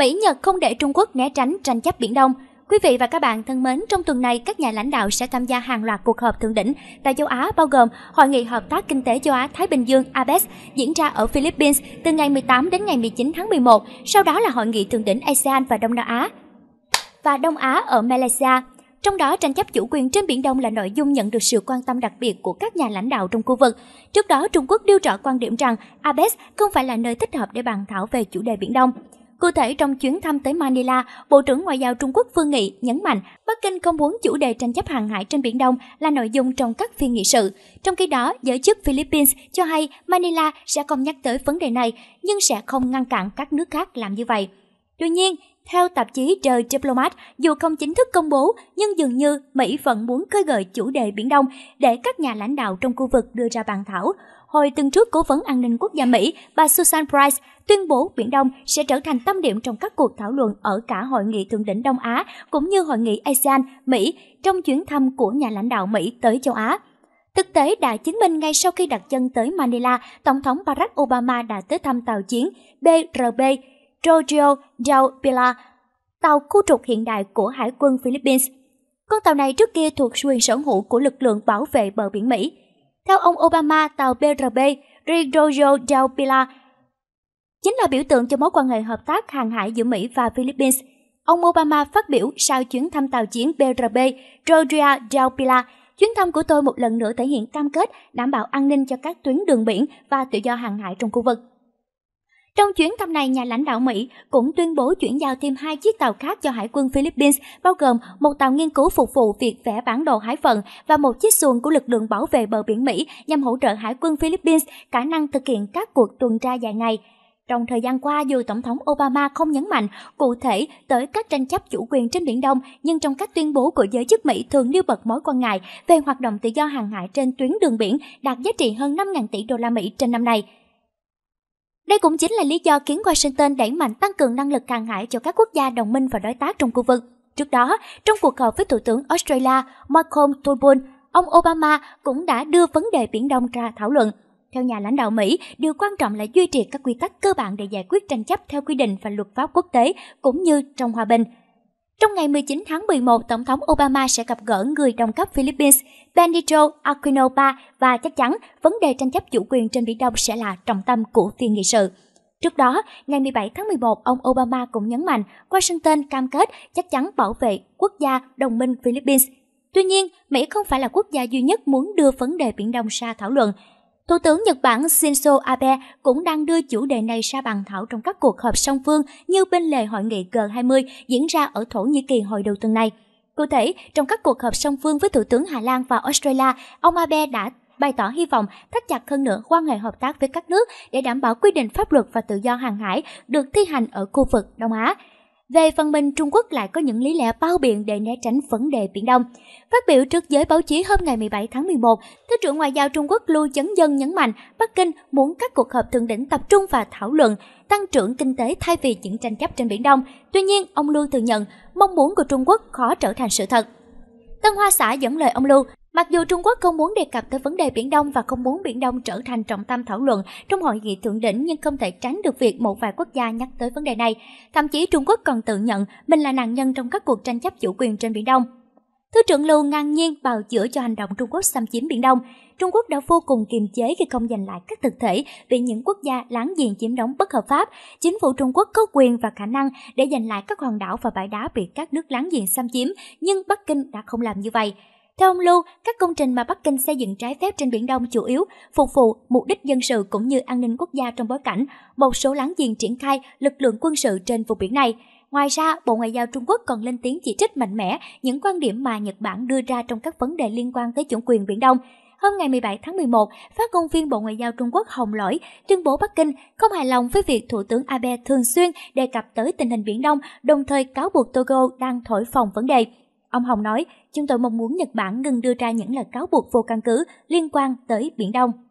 Mỹ Nhật không để Trung Quốc né tránh tranh chấp Biển Đông. Quý vị và các bạn thân mến, trong tuần này các nhà lãnh đạo sẽ tham gia hàng loạt cuộc họp thượng đỉnh tại châu Á bao gồm Hội nghị Hợp tác Kinh tế Châu Á Thái Bình Dương APEC diễn ra ở Philippines từ ngày 18 đến ngày 19 tháng 11, sau đó là Hội nghị thượng đỉnh ASEAN và Đông Nam Á và Đông Á ở Malaysia. Trong đó, tranh chấp chủ quyền trên Biển Đông là nội dung nhận được sự quan tâm đặc biệt của các nhà lãnh đạo trong khu vực. Trước đó, Trung Quốc nêu rõ quan điểm rằng APEC không phải là nơi thích hợp để bàn thảo về chủ đề Biển Đông. Cụ thể trong chuyến thăm tới Manila, Bộ trưởng Ngoại giao Trung Quốc Vương Nghị nhấn mạnh Bắc Kinh không muốn chủ đề tranh chấp hàng hải trên Biển Đông là nội dung trong các phiên nghị sự. Trong khi đó, giới chức Philippines cho hay Manila sẽ không nhắc tới vấn đề này, nhưng sẽ không ngăn cản các nước khác làm như vậy. Tuy nhiên, theo tạp chí The Diplomat, dù không chính thức công bố, nhưng dường như Mỹ vẫn muốn khơi gợi chủ đề Biển Đông để các nhà lãnh đạo trong khu vực đưa ra bàn thảo hồi tuần trước cố vấn an ninh quốc gia Mỹ, bà Susan Price tuyên bố Biển Đông sẽ trở thành tâm điểm trong các cuộc thảo luận ở cả Hội nghị Thượng đỉnh Đông Á cũng như Hội nghị ASEAN Mỹ trong chuyến thăm của nhà lãnh đạo Mỹ tới châu Á. Thực tế đã chứng minh ngay sau khi đặt chân tới Manila, Tổng thống Barack Obama đã tới thăm tàu chiến BRB Rogelio del Pilar, tàu khu trục hiện đại của Hải quân Philippines. Con tàu này trước kia thuộc quyền sở hữu của lực lượng bảo vệ bờ biển Mỹ. Theo ông Obama, tàu BRB Rigoyo del Pilar chính là biểu tượng cho mối quan hệ hợp tác hàng hải giữa Mỹ và Philippines. Ông Obama phát biểu sau chuyến thăm tàu chiến BRB Rodria del Pilar Chuyến thăm của tôi một lần nữa thể hiện cam kết đảm bảo an ninh cho các tuyến đường biển và tự do hàng hải trong khu vực. Trong chuyến thăm này, nhà lãnh đạo Mỹ cũng tuyên bố chuyển giao thêm hai chiếc tàu khác cho Hải quân Philippines, bao gồm một tàu nghiên cứu phục vụ việc vẽ bản đồ hải phận và một chiếc xuồng của lực lượng bảo vệ bờ biển Mỹ nhằm hỗ trợ Hải quân Philippines khả năng thực hiện các cuộc tuần tra dài ngày. Trong thời gian qua, dù Tổng thống Obama không nhấn mạnh cụ thể tới các tranh chấp chủ quyền trên Biển Đông, nhưng trong các tuyên bố của giới chức Mỹ thường nêu bật mối quan ngại về hoạt động tự do hàng hải trên tuyến đường biển đạt giá trị hơn 5.000 tỷ đô la Mỹ trên năm nay. Đây cũng chính là lý do khiến Washington đẩy mạnh tăng cường năng lực hàng hải cho các quốc gia đồng minh và đối tác trong khu vực. Trước đó, trong cuộc họp với Thủ tướng Australia Malcolm Turnbull, ông Obama cũng đã đưa vấn đề Biển Đông ra thảo luận. Theo nhà lãnh đạo Mỹ, điều quan trọng là duy trì các quy tắc cơ bản để giải quyết tranh chấp theo quy định và luật pháp quốc tế cũng như trong hòa bình – trong ngày 19 tháng 11, Tổng thống Obama sẽ gặp gỡ người đồng cấp Philippines Benito III và chắc chắn vấn đề tranh chấp chủ quyền trên Biển Đông sẽ là trọng tâm của phiên nghị sự. Trước đó, ngày 17 tháng 11, ông Obama cũng nhấn mạnh Washington cam kết chắc chắn bảo vệ quốc gia đồng minh Philippines. Tuy nhiên, Mỹ không phải là quốc gia duy nhất muốn đưa vấn đề Biển Đông ra thảo luận. Thủ tướng Nhật Bản Shinzo Abe cũng đang đưa chủ đề này ra bàn thảo trong các cuộc họp song phương như bên lề hội nghị G20 diễn ra ở Thổ Nhĩ Kỳ hồi đầu tuần này. Cụ thể, trong các cuộc họp song phương với Thủ tướng Hà Lan và Australia, ông Abe đã bày tỏ hy vọng thắt chặt hơn nữa quan hệ hợp tác với các nước để đảm bảo quy định pháp luật và tự do hàng hải được thi hành ở khu vực Đông Á. Về phần mình, Trung Quốc lại có những lý lẽ bao biện để né tránh vấn đề Biển Đông. Phát biểu trước giới báo chí hôm ngày 17 tháng 11, Thứ trưởng Ngoại giao Trung Quốc Lưu Chấn Dân nhấn mạnh Bắc Kinh muốn các cuộc họp thượng đỉnh tập trung và thảo luận tăng trưởng kinh tế thay vì những tranh chấp trên Biển Đông. Tuy nhiên, ông Lưu thừa nhận mong muốn của Trung Quốc khó trở thành sự thật. Tân Hoa Xã dẫn lời ông Lưu Mặc dù Trung Quốc không muốn đề cập tới vấn đề Biển Đông và không muốn Biển Đông trở thành trọng tâm thảo luận trong hội nghị thượng đỉnh nhưng không thể tránh được việc một vài quốc gia nhắc tới vấn đề này. Thậm chí Trung Quốc còn tự nhận mình là nạn nhân trong các cuộc tranh chấp chủ quyền trên Biển Đông. Thứ trưởng Lưu ngang nhiên bào chữa cho hành động Trung Quốc xâm chiếm Biển Đông. Trung Quốc đã vô cùng kiềm chế khi không giành lại các thực thể vì những quốc gia láng giềng chiếm đóng bất hợp pháp. Chính phủ Trung Quốc có quyền và khả năng để giành lại các hòn đảo và bãi đá bị các nước láng giềng xâm chiếm, nhưng Bắc Kinh đã không làm như vậy. Theo ông Lưu, các công trình mà Bắc Kinh xây dựng trái phép trên Biển Đông chủ yếu phục vụ mục đích dân sự cũng như an ninh quốc gia trong bối cảnh một số láng giềng triển khai lực lượng quân sự trên vùng biển này. Ngoài ra, Bộ Ngoại giao Trung Quốc còn lên tiếng chỉ trích mạnh mẽ những quan điểm mà Nhật Bản đưa ra trong các vấn đề liên quan tới chủ quyền Biển Đông. Hôm ngày 17 tháng 11, phát ngôn viên Bộ Ngoại giao Trung Quốc Hồng Lỗi tuyên bố Bắc Kinh không hài lòng với việc Thủ tướng Abe thường xuyên đề cập tới tình hình Biển Đông, đồng thời cáo buộc Togo đang thổi phồng vấn đề. Ông Hồng nói, chúng tôi mong muốn Nhật Bản ngừng đưa ra những lời cáo buộc vô căn cứ liên quan tới Biển Đông.